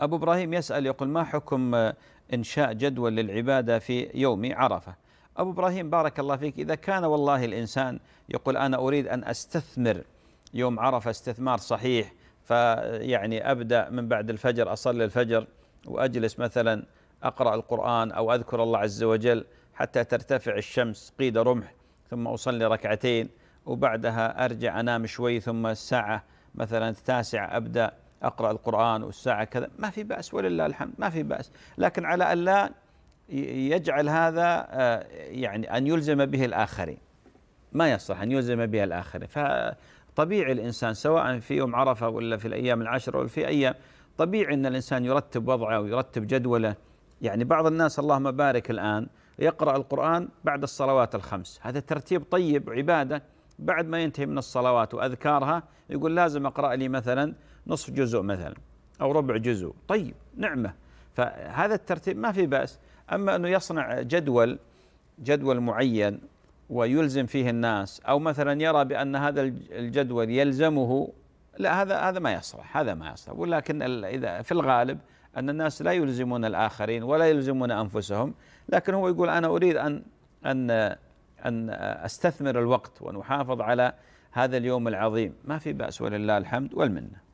أبو إبراهيم يسأل يقول ما حكم آه، إنشاء جدول للعبادة في يوم عرفة أبو إبراهيم بارك الله فيك إذا كان والله الإنسان يقول أنا أريد أن أستثمر يوم عرفة استثمار صحيح فيعني أبدأ من بعد الفجر أصلي الفجر وأجلس مثلا أقرأ القرآن أو أذكر الله عز وجل حتى ترتفع الشمس قيد رمح ثم أصلي ركعتين وبعدها أرجع أنام شوي ثم الساعة مثلا التاسعة أبدأ اقرا القران والساعه كذا ما في باس ولله الحمد ما في باس لكن على الا يجعل هذا آه، يعني ان يلزم به الاخرين ما يصلح ان يلزم به الاخرين فطبيعي الانسان سواء في يوم عرفه ولا في الايام العشر ولا في ايام طبيعي ان الانسان يرتب وضعه ويرتب جدوله يعني بعض الناس اللهم بارك الان يقرا القران بعد الصلوات الخمس هذا ترتيب طيب عباده بعد ما ينتهي من الصلوات وأذكارها يقول لازم أقرأ لي مثلا نصف جزء مثلا أو ربع جزء طيب نعمة فهذا الترتيب ما في بأس أما أنه يصنع جدول جدول معين ويلزم فيه الناس أو مثلا يرى بأن هذا الجدول يلزمه لا هذا هذا ما يصلح هذا ما يصلح ولكن إذا في الغالب أن الناس لا يلزمون الآخرين ولا يلزمون أنفسهم لكن هو يقول أنا أريد أن أن أن أستثمر الوقت ونحافظ على هذا اليوم العظيم ما في بأس ولله الحمد والمنه